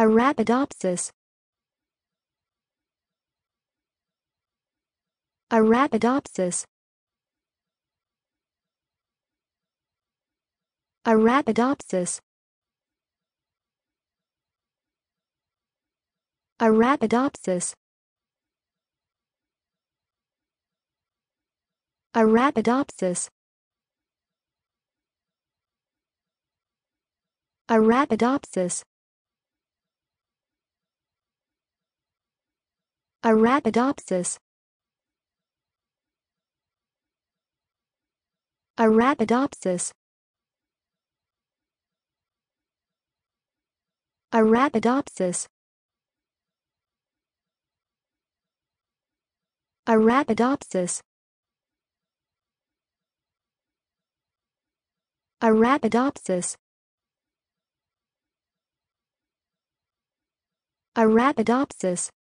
Arabidopsis Arabidopsis Arabidopsis Arabidopsis Arabidopsis Arabidopsis Arabidopsis Arabidopsis Arabidopsis Arabidopsis Arabidopsis Arabidopsis